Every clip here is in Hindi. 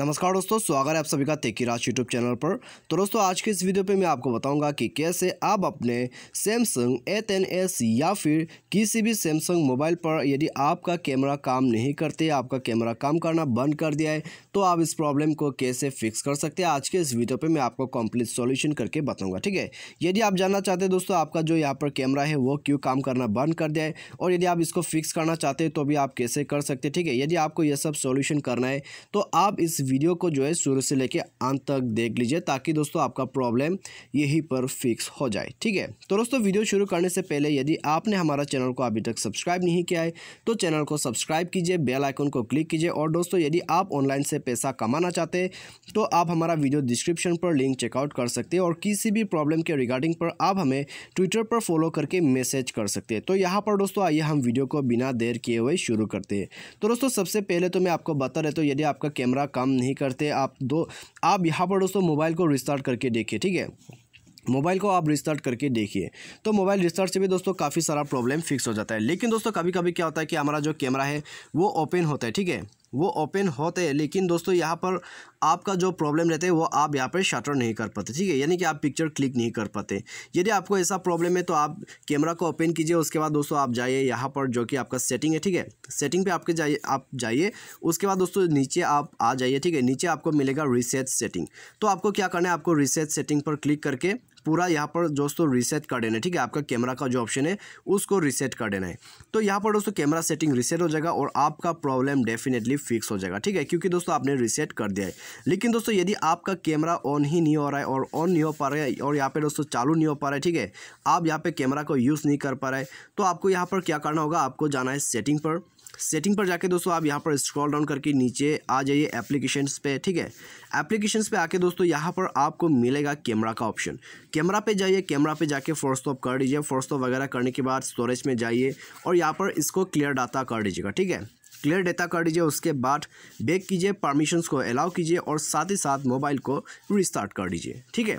नमस्कार दोस्तों स्वागत है आप सभी का तेकी राज यूट्यूब चैनल पर तो दोस्तों आज के इस वीडियो पे मैं आपको बताऊंगा कि कैसे आप अपने सैमसंग ए टेन एस या फिर किसी भी सैमसंग मोबाइल पर यदि आपका कैमरा काम नहीं करते आपका कैमरा काम करना बंद कर दिया है तो आप इस प्रॉब्लम को कैसे फिक्स कर सकते हैं आज के इस वीडियो पर मैं आपको कम्प्लीट सोल्यूशन करके बताऊँगा ठीक है यदि आप जानना चाहते हैं दोस्तों आपका जो यहाँ पर कैमरा है वो क्यों काम करना बंद कर दिया है और यदि आप इसको फिक्स करना चाहते हैं तो भी आप कैसे कर सकते ठीक है यदि आपको यह सब सोल्यूशन करना है तो आप इस वीडियो को जो है शुरू से लेके अंत तक देख लीजिए ताकि दोस्तों आपका प्रॉब्लम यहीं पर फिक्स हो जाए ठीक है तो दोस्तों वीडियो शुरू करने से पहले यदि आपने हमारा चैनल को अभी तक सब्सक्राइब नहीं किया है तो चैनल को सब्सक्राइब कीजिए बेल आइकन को क्लिक कीजिए और दोस्तों यदि आप ऑनलाइन से पैसा कमाना चाहते तो आप हमारा वीडियो डिस्क्रिप्शन पर लिंक चेकआउट कर सकते हैं और किसी भी प्रॉब्लम के रिगार्डिंग पर आप हमें ट्विटर पर फॉलो करके मैसेज कर सकते हैं तो यहाँ पर दोस्तों आइए हम वीडियो को बिना देर किए हुए शुरू करते हैं तो दोस्तों सबसे पहले तो मैं आपको बता रहे तो यदि आपका कैमरा कम काम नहीं करते आप दो आप यहाँ पर दोस्तों मोबाइल को रिस्टार्ट करके देखिए ठीक है मोबाइल को आप रिस्टार्ट करके देखिए तो मोबाइल रिस्टार्ट से भी दोस्तों काफ़ी सारा प्रॉब्लम फिक्स हो जाता है लेकिन दोस्तों कभी कभी क्या होता है कि हमारा जो कैमरा है वो ओपन होता है ठीक है वो ओपन होते हैं लेकिन दोस्तों यहाँ पर आपका जो प्रॉब्लम रहता है वो आप यहाँ पर शटर नहीं कर पाते ठीक है यानी कि आप पिक्चर क्लिक नहीं कर पाते यदि आपको ऐसा प्रॉब्लम है तो आप कैमरा को ओपन कीजिए उसके बाद दोस्तों आप जाइए यहाँ पर जो कि आपका सेटिंग है ठीक है सेटिंग पे आपके जाइए आप जाइए उसके बाद दोस्तों नीचे आप आ जाइए ठीक है नीचे आपको मिलेगा रिसेट सेटिंग तो आपको क्या करना है आपको रिसेट सेटिंग पर क्लिक करके पूरा यहाँ पर दोस्तों रीसेट कर देना है ठीक है आपका कैमरा का जो ऑप्शन है उसको रीसेट कर देना है तो यहाँ पर दोस्तों कैमरा सेटिंग रीसेट हो जाएगा और आपका प्रॉब्लम डेफिनेटली फिक्स हो जाएगा ठीक है क्योंकि दोस्तों आपने रीसेट कर दिया है लेकिन दोस्तों यदि आपका कैमरा ऑन ही नहीं हो रहा है और ऑन नहीं हो पा रहा है और यहाँ पर दोस्तों चालू नहीं हो पा रहा है ठीक है आप यहाँ पर कैमरा को यूज़ नहीं कर पा रहे तो आपको यहाँ पर क्या करना होगा आपको जाना है सेटिंग पर सेटिंग पर जाके दोस्तों आप यहाँ पर स्क्रॉल डाउन करके नीचे आ जाइए एप्लीकेशंस पे ठीक है एप्लीकेशंस पे आके दोस्तों यहाँ पर आपको मिलेगा कैमरा का ऑप्शन कैमरा पे जाइए कैमरा पे जाके फोर्स ऑफ कर दीजिए फोर्स ऑफ वगैरह करने के बाद स्टोरेज में जाइए और यहाँ पर इसको क्लियर डाटा कर दीजिएगा ठीक है क्लियर डेटा कर दीजिए उसके बाद बैक कीजिए परमिशंस को अलाउ कीजिए और साथ ही साथ मोबाइल को रिस्टार्ट कर दीजिए ठीक है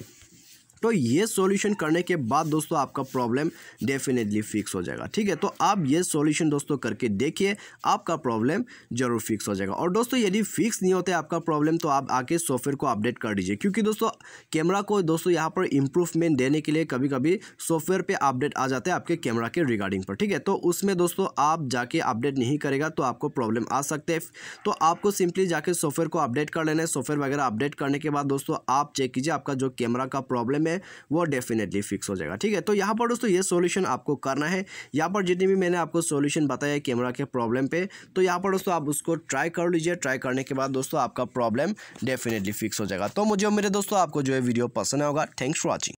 तो ये सॉल्यूशन करने के बाद दोस्तों आपका प्रॉब्लम डेफिनेटली फिक्स हो जाएगा ठीक है तो आप ये सॉल्यूशन दोस्तों करके देखिए आपका प्रॉब्लम जरूर फिक्स हो जाएगा और दोस्तों यदि फिक्स नहीं होते आपका प्रॉब्लम तो आप आके सॉफ्टवेयर को अपडेट कर दीजिए क्योंकि दोस्तों कैमरा को दोस्तों यहाँ पर इंप्रूवमेंट देने के लिए कभी कभी सॉफ्टवेयर पर अपडेट आ जाते हैं आपके कैमरा के रिगार्डिंग पर ठीक है तो उसमें दोस्तों आप जाके अपडेट नहीं करेगा तो आपको प्रॉब्लम आ सकते हैं तो आपको सिंपली जाके सॉफ्टवेयर को अपडेट कर लेना है सॉफ्टवेयर वगैरह अपडेट करने के बाद दोस्तों आप चेक कीजिए आपका जो कैमरा का प्रॉब्लम है है वो डेफिनेटली फिक्स हो जाएगा ठीक है तो यहाँ पर दोस्तों ये सोल्यूशन आपको करना है यहाँ पर जितनी भी मैंने आपको सोल्यूशन बताया कैमरा के प्रॉब्लम पे तो यहाँ पर दोस्तों आप उसको ट्राई कर लीजिए ट्राई करने के बाद दोस्तों आपका प्रॉब्लम डेफिनेटली फिक्स हो जाएगा तो मुझे मेरे दोस्तों आपको जो है वीडियो पसंद आएगा थैंक्स फॉर वॉचिंग